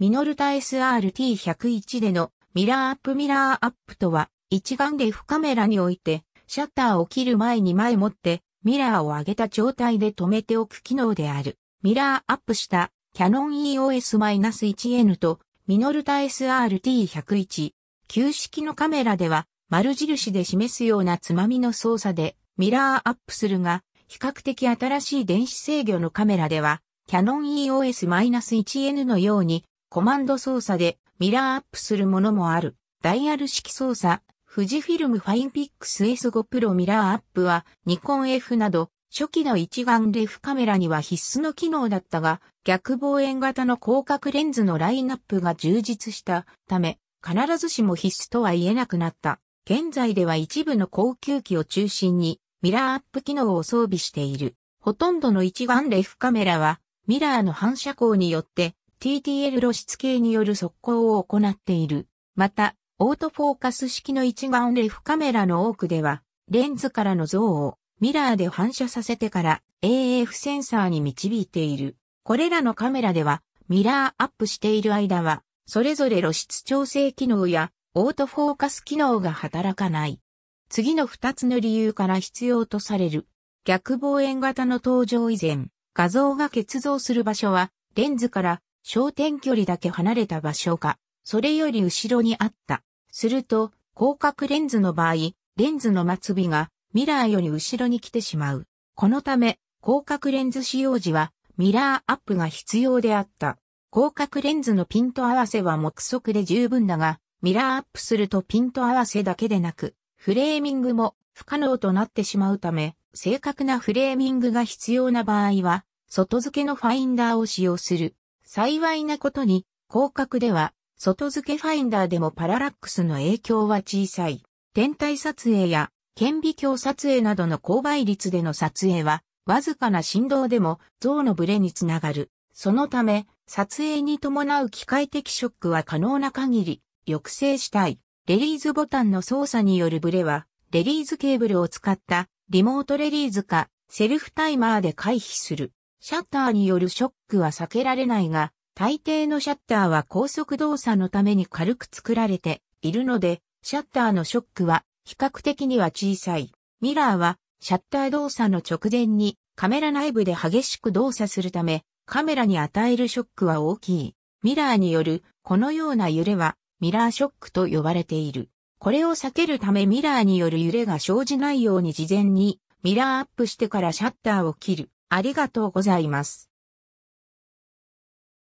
ミノルタ SRT101 でのミラーアップミラーアップとは、一眼レフカメラにおいて、シャッターを切る前に前もって、ミラーを上げた状態で止めておく機能である。ミラーアップしたキャノン EOS-1N とミノルタ SRT101。旧式のカメラでは丸印で示すようなつまみの操作でミラーアップするが、比較的新しい電子制御のカメラでは、キャノン EOS-1N のようにコマンド操作でミラーアップするものもある。ダイヤル式操作、富士フィルムファインピックス S5 プロミラーアップはニコン F など初期の一眼レフカメラには必須の機能だったが逆望遠型の広角レンズのラインナップが充実したため必ずしも必須とは言えなくなった。現在では一部の高級機を中心にミラーアップ機能を装備している。ほとんどの一眼レフカメラはミラーの反射光によって TTL 露出系による速攻を行っている。また、オートフォーカス式の一眼レフカメラの多くでは、レンズからの像をミラーで反射させてから AF センサーに導いている。これらのカメラでは、ミラーアップしている間は、それぞれ露出調整機能やオートフォーカス機能が働かない。次の2つの理由から必要とされる。逆望遠型の登場以前、画像が結像する場所は、レンズから焦点距離だけ離れた場所が、それより後ろにあった。すると、広角レンズの場合、レンズの末尾がミラーより後ろに来てしまう。このため、広角レンズ使用時はミラーアップが必要であった。広角レンズのピント合わせは目測で十分だが、ミラーアップするとピント合わせだけでなく、フレーミングも不可能となってしまうため、正確なフレーミングが必要な場合は、外付けのファインダーを使用する。幸いなことに、広角では、外付けファインダーでもパララックスの影響は小さい。天体撮影や、顕微鏡撮影などの高倍率での撮影は、わずかな振動でも像のブレにつながる。そのため、撮影に伴う機械的ショックは可能な限り、抑制したい。レリーズボタンの操作によるブレは、レリーズケーブルを使ったリモートレリーズかセルフタイマーで回避する。シャッターによるショックは避けられないが、大抵のシャッターは高速動作のために軽く作られているので、シャッターのショックは比較的には小さい。ミラーはシャッター動作の直前にカメラ内部で激しく動作するため、カメラに与えるショックは大きい。ミラーによるこのような揺れはミラーショックと呼ばれている。これを避けるためミラーによる揺れが生じないように事前にミラーアップしてからシャッターを切る。ありがとうございます。